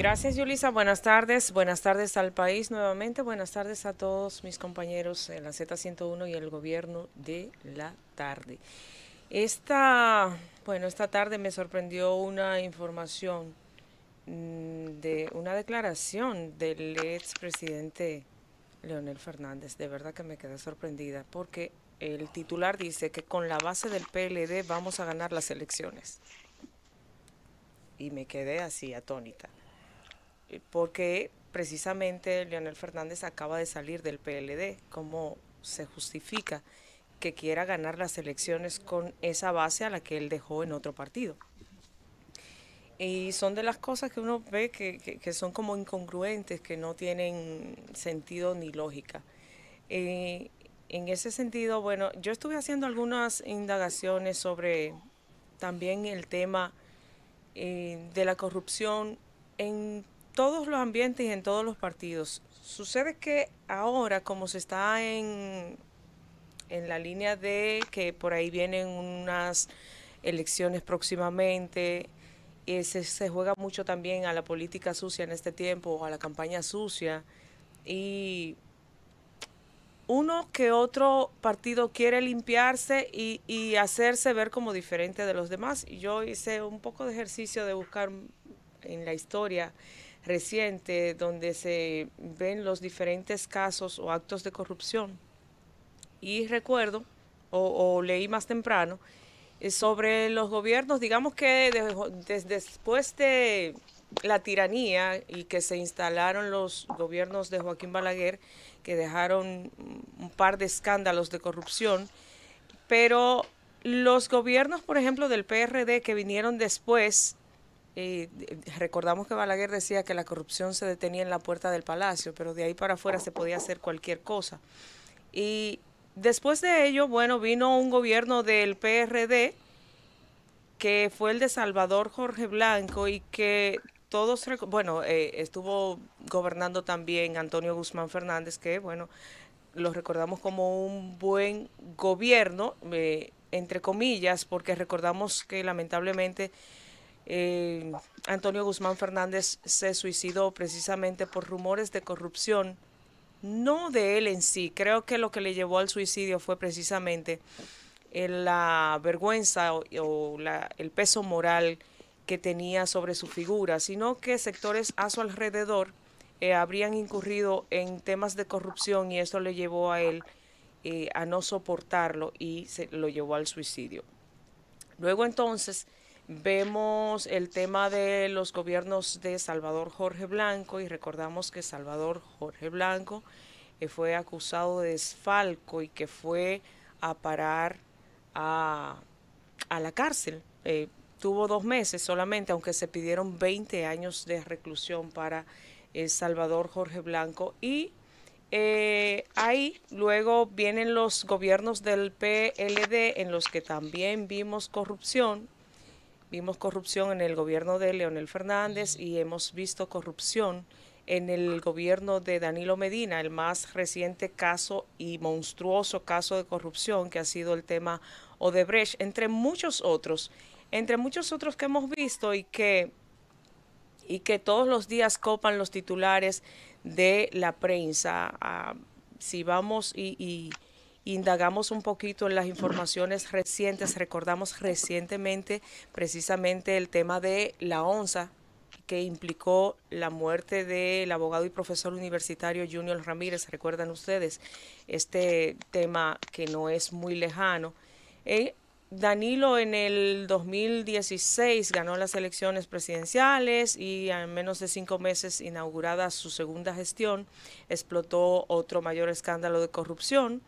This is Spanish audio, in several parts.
Gracias, Yulisa. Buenas tardes. Buenas tardes al país nuevamente. Buenas tardes a todos mis compañeros en la Z101 y el gobierno de la tarde. Esta, bueno, esta tarde me sorprendió una información mm, de una declaración del expresidente Leonel Fernández. De verdad que me quedé sorprendida porque el titular dice que con la base del PLD vamos a ganar las elecciones. Y me quedé así atónita porque precisamente Leonel Fernández acaba de salir del PLD, ¿cómo se justifica que quiera ganar las elecciones con esa base a la que él dejó en otro partido? Y son de las cosas que uno ve que, son como incongruentes, que no tienen sentido ni lógica. Eh, en ese sentido, bueno, yo estuve haciendo algunas indagaciones sobre también el tema eh, de la corrupción en todos los ambientes y en todos los partidos. Sucede que ahora, como se está en, en la línea de que por ahí vienen unas elecciones próximamente, y eh, se, juega mucho también a la política sucia en este tiempo, a la campaña sucia, y uno que otro partido quiere limpiarse y, y hacerse ver como diferente de los demás. Yo hice un poco de ejercicio de buscar en la historia reciente donde se ven los diferentes casos o actos de corrupción. Y recuerdo, o, leí más temprano, eh, sobre los gobiernos, digamos que después de la tiranía y que se instalaron los gobiernos de Joaquín Balaguer, que dejaron un par de escándalos de corrupción, pero los gobiernos, por ejemplo, del PRD que vinieron después, y eh, eh, recordamos que Balaguer decía que la corrupción se detenía en la puerta del palacio, pero de ahí para afuera se podía hacer cualquier cosa. Y después de ello, bueno, vino un gobierno del PRD, que fue el de Salvador Jorge Blanco y que todos, bueno, eh, estuvo gobernando también Antonio Guzmán Fernández, que, bueno, lo recordamos como un buen gobierno, entre comillas, porque recordamos que lamentablemente eh, Antonio Guzmán Fernández se suicidó precisamente por rumores de corrupción, no de él en sí, creo que lo que le llevó al suicidio fue precisamente eh, la vergüenza o, el peso moral que tenía sobre su figura, sino que sectores a su alrededor eh, habrían incurrido en temas de corrupción y esto le llevó a él a no soportarlo y se lo llevó al suicidio. Luego entonces vemos el tema de los gobiernos de Salvador Jorge Blanco y recordamos que Salvador Jorge Blanco eh, fue acusado de desfalco y que fue a parar a, la cárcel. Eh, tuvo dos meses solamente, aunque se pidieron 20 años de reclusión para eh, Salvador Jorge Blanco y ahí luego vienen los gobiernos del PLD en los que también vimos corrupción Vimos corrupción en el gobierno de Leonel Fernández y hemos visto corrupción en el gobierno de Danilo Medina, el más reciente caso y monstruoso caso de corrupción que ha sido el tema Odebrecht, entre muchos otros, entre muchos otros que hemos visto y que y que todos los días copan los titulares de la prensa. Ah, si vamos y indagamos un poquito en las informaciones recientes, recordamos recientemente precisamente el tema de la onza que implicó la muerte del abogado y profesor universitario Junior Ramírez, recuerdan ustedes este tema que no es muy lejano. Eh, Danilo en el 2016 ganó las elecciones presidenciales y en menos de cinco meses inaugurada su segunda gestión, explotó otro mayor escándalo de corrupción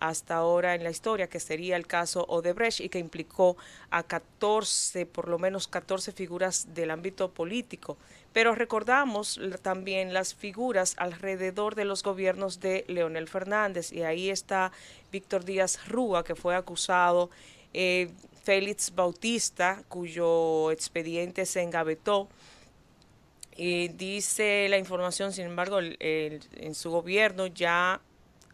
hasta ahora en la historia, que sería el caso Odebrecht y que implicó a 14, por lo menos 14 figuras del ámbito político. Pero recordamos también las figuras alrededor de los gobiernos de Leonel Fernández y ahí está Víctor Díaz Rúa, que fue acusado. Eh, Félix Bautista, cuyo expediente se engavetó. Y dice la información, sin embargo, en su gobierno ya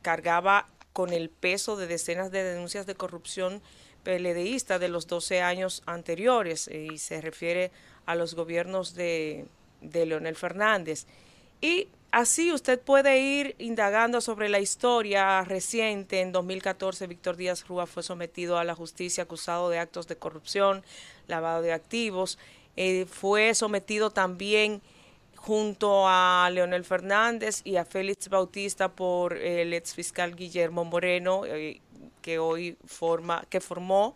cargaba con el peso de decenas de denuncias de corrupción PLDista de los 12 años anteriores, eh, y se refiere a los gobiernos de, de Leonel Fernández. Y así usted puede ir indagando sobre la historia reciente. En 2014, Víctor Díaz Rúa fue sometido a la justicia acusado de actos de corrupción, lavado de activos. Eh, fue sometido también junto a Leonel Fernández y a Félix Bautista por el exfiscal Guillermo Moreno, eh, que hoy forma, que formó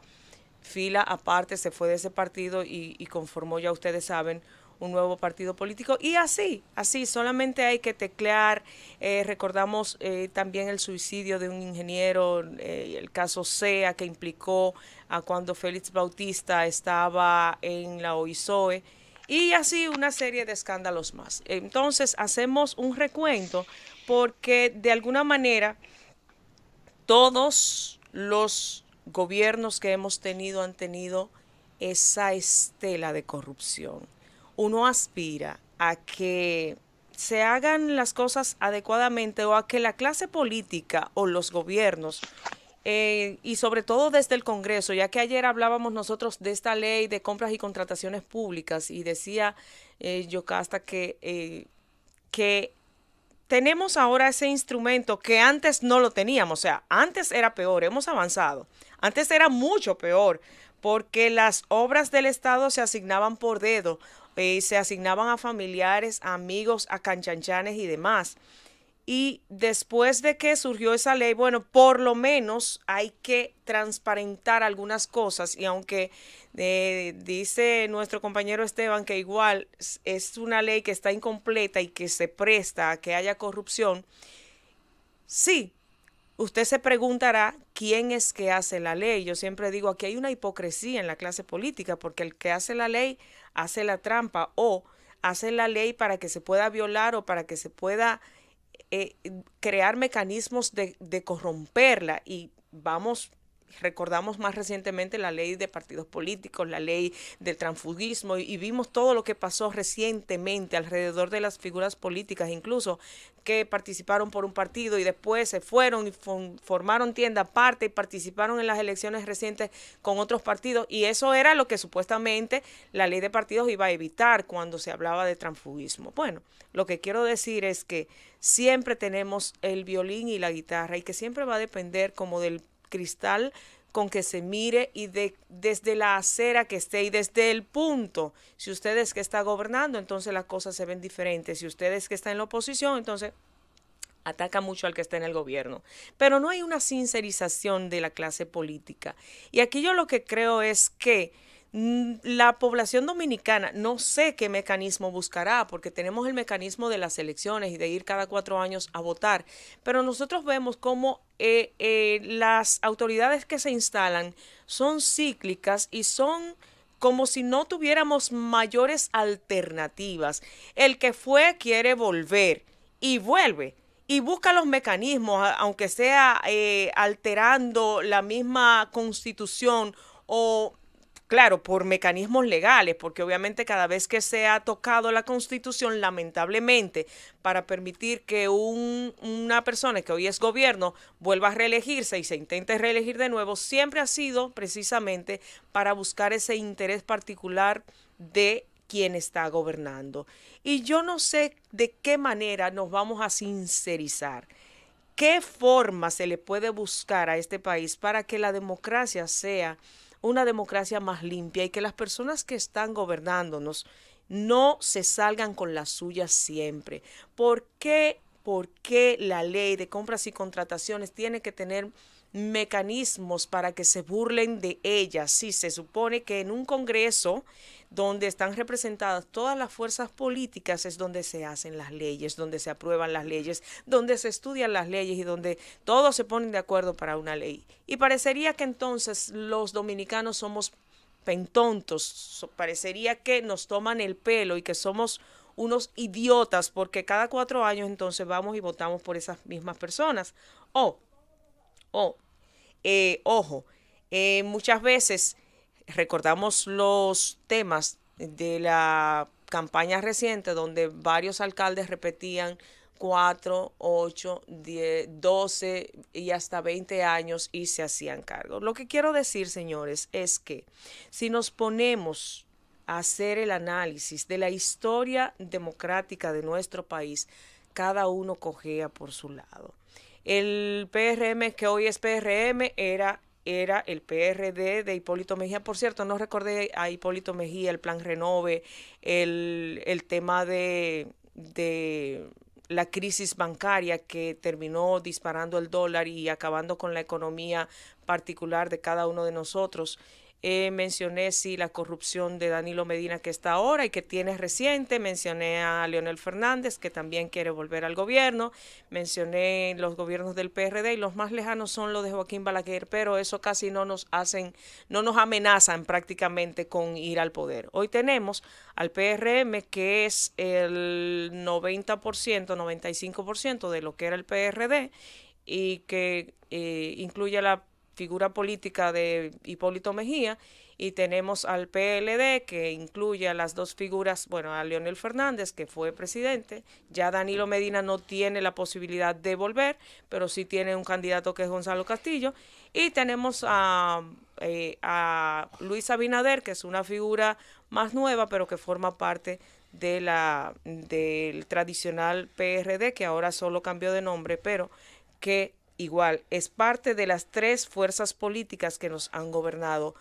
fila aparte, se fue de ese partido y, conformó, ya ustedes saben, un nuevo partido político. Y así, así, solamente hay que teclear. Eh, recordamos eh, también el suicidio de un ingeniero, el caso SEA, que implicó a cuando Félix Bautista estaba en la OISOE y así una serie de escándalos más. Entonces hacemos un recuento porque de alguna manera todos los gobiernos que hemos tenido han tenido esa estela de corrupción. Uno aspira a que se hagan las cosas adecuadamente o a que la clase política o los gobiernos eh, y sobre todo desde el Congreso, ya que ayer hablábamos nosotros de esta ley de compras y contrataciones públicas y decía eh, Yocasta que, eh, que tenemos ahora ese instrumento que antes no lo teníamos, o sea, antes era peor, hemos avanzado, antes era mucho peor porque las obras del Estado se asignaban por dedo, eh, se asignaban a familiares, amigos, a canchanchanes y demás. Y después de que surgió esa ley, bueno, por lo menos hay que transparentar algunas cosas. Y aunque eh, dice nuestro compañero Esteban que igual es una ley que está incompleta y que se presta a que haya corrupción, sí, usted se preguntará quién es que hace la ley. Yo siempre digo, aquí hay una hipocresía en la clase política, porque el que hace la ley hace la trampa o hace la ley para que se pueda violar o para que se pueda eh, crear mecanismos de, de corromperla y vamos recordamos más recientemente la ley de partidos políticos, la ley del transfugismo y, vimos todo lo que pasó recientemente alrededor de las figuras políticas, incluso que participaron por un partido y después se fueron y formaron tienda aparte y participaron en las elecciones recientes con otros partidos y eso era lo que supuestamente la ley de partidos iba a evitar cuando se hablaba de transfugismo. Bueno, lo que quiero decir es que siempre tenemos el violín y la guitarra y que siempre va a depender como del cristal con que se mire y de, desde la acera que esté y desde el punto. Si usted es que está gobernando, entonces las cosas se ven diferentes. Si ustedes que está en la oposición, entonces ataca mucho al que está en el gobierno. Pero no hay una sincerización de la clase política. Y aquí yo lo que creo es que Mm, la población dominicana no sé qué mecanismo buscará, porque tenemos el mecanismo de las elecciones y de ir cada cuatro años a votar, pero nosotros vemos cómo eh, eh, las autoridades que se instalan son cíclicas y son como si no tuviéramos mayores alternativas. El que fue quiere volver y vuelve y busca los mecanismos, aunque sea eh, alterando la misma constitución o Claro, por mecanismos legales, porque obviamente cada vez que se ha tocado la constitución, lamentablemente, para permitir que una persona que hoy es gobierno vuelva a reelegirse y se intente reelegir de nuevo, siempre ha sido precisamente para buscar ese interés particular de quien está gobernando. Y yo no sé de qué manera nos vamos a sincerizar. ¿Qué forma se le puede buscar a este país para que la democracia sea una democracia más limpia y que las personas que están gobernándonos no se salgan con las suyas siempre. ¿Por qué, por qué la ley de compras y contrataciones tiene que tener mecanismos para que se burlen de ellas. si se supone que en un Congreso donde están representadas todas las fuerzas políticas es donde se hacen las leyes, donde se aprueban las leyes, donde se estudian las leyes y donde todos se ponen de acuerdo para una ley. Y parecería que entonces los dominicanos somos pentontos, parecería que nos toman el pelo y que somos unos idiotas porque cada cuatro años entonces vamos y votamos por esas mismas personas. Oh, eh, ojo, eh, muchas veces recordamos los temas de la campaña reciente donde varios alcaldes repetían 4, 8, 10, 12 y hasta 20 años y se hacían cargo. Lo que quiero decir, señores, es que si nos ponemos a hacer el análisis de la historia democrática de nuestro país, cada uno cogea por su lado. El PRM que hoy es PRM era era el PRD de Hipólito Mejía. Por cierto, no recordé a Hipólito Mejía, el plan Renove, el, tema de, de la crisis bancaria que terminó disparando el dólar y acabando con la economía particular de cada uno de nosotros. Eh, mencioné, sí, la corrupción de Danilo Medina que está ahora y que tiene reciente. Mencioné a Leonel Fernández, que también quiere volver al gobierno. Mencioné los gobiernos del PRD y los más lejanos son los de Joaquín Balaguer, pero eso casi no nos hacen, no nos amenazan prácticamente con ir al poder. Hoy tenemos al PRM, que es el 90%, 95% de lo que era el PRD y que eh, incluye la figura política de Hipólito Mejía y tenemos al PLD que incluye a las dos figuras, bueno, a Leonel Fernández que fue presidente, ya Danilo Medina no tiene la posibilidad de volver, pero sí tiene un candidato que es Gonzalo Castillo y tenemos a, eh, a Luis Abinader que es una figura más nueva pero que forma parte de la del tradicional PRD que ahora solo cambió de nombre, pero que igual es parte de las tres fuerzas políticas que nos han gobernado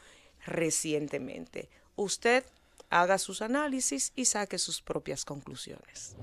recientemente. Usted haga sus análisis y saque sus propias conclusiones.